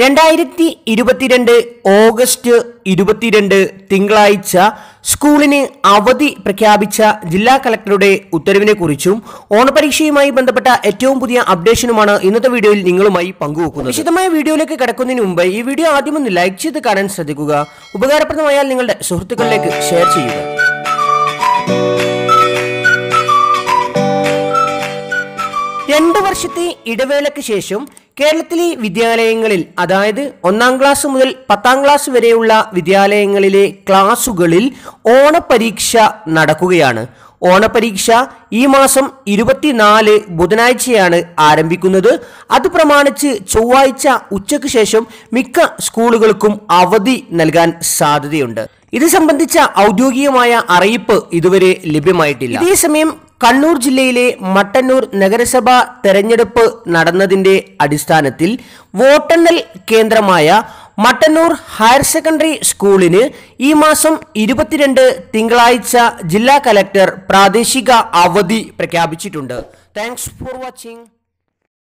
രണ്ടായിരത്തി ഇരുപത്തിരണ്ട് ഓഗസ്റ്റ് ഇരുപത്തിരണ്ട് തിങ്കളാഴ്ച സ്കൂളിന് അവധി പ്രഖ്യാപിച്ച ജില്ലാ കളക്ടറുടെ ഉത്തരവിനെ കുറിച്ചും ഓണപരീക്ഷയുമായി ബന്ധപ്പെട്ട ഏറ്റവും പുതിയ അപ്ഡേഷനുമാണ് ഇന്നത്തെ വീഡിയോയിൽ നിങ്ങളുമായി പങ്കുവെക്കുന്നത് വിശദമായ വീഡിയോയിലേക്ക് കിടക്കുന്നതിന് മുമ്പ് ഈ വീഡിയോ ആദ്യം ഒന്ന് ലൈക്ക് ചെയ്ത് കാണാൻ ശ്രദ്ധിക്കുക ഉപകാരപ്രദമായാൽ നിങ്ങളുടെ സുഹൃത്തുക്കളിലേക്ക് ഷെയർ ചെയ്യുക രണ്ടു വർഷത്തെ ഇടവേളയ്ക്ക് ശേഷം കേരളത്തിലെ വിദ്യാലയങ്ങളിൽ അതായത് ഒന്നാം ക്ലാസ് മുതൽ പത്താം ക്ലാസ് വരെയുള്ള വിദ്യാലയങ്ങളിലെ ക്ലാസുകളിൽ ഓണപരീക്ഷ നടക്കുകയാണ് ഓണപരീക്ഷ ഈ മാസം ഇരുപത്തിനാല് ബുധനാഴ്ചയാണ് ആരംഭിക്കുന്നത് അത് പ്രമാണിച്ച് ചൊവ്വാഴ്ച ഉച്ചയ്ക്ക് ശേഷം മിക്ക സ്കൂളുകൾക്കും അവധി നൽകാൻ സാധ്യതയുണ്ട് ഇത് സംബന്ധിച്ച ഔദ്യോഗികമായ അറിയിപ്പ് ഇതുവരെ ലഭ്യമായിട്ടില്ല ഇതേസമയം കണ്ണൂർ ജില്ലയിലെ മട്ടന്നൂർ നഗരസഭാ തെരഞ്ഞെടുപ്പ് നടന്നതിന്റെ അടിസ്ഥാനത്തിൽ വോട്ടെണ്ണൽ കേന്ദ്രമായ മട്ടന്നൂർ ഹയർ സെക്കൻഡറി സ്കൂളിന് ഈ മാസം ഇരുപത്തിരണ്ട് തിങ്കളാഴ്ച ജില്ലാ കലക്ടർ പ്രാദേശിക അവധി പ്രഖ്യാപിച്ചിട്ടുണ്ട് താങ്ക്സ് ഫോർ വാച്ചിങ്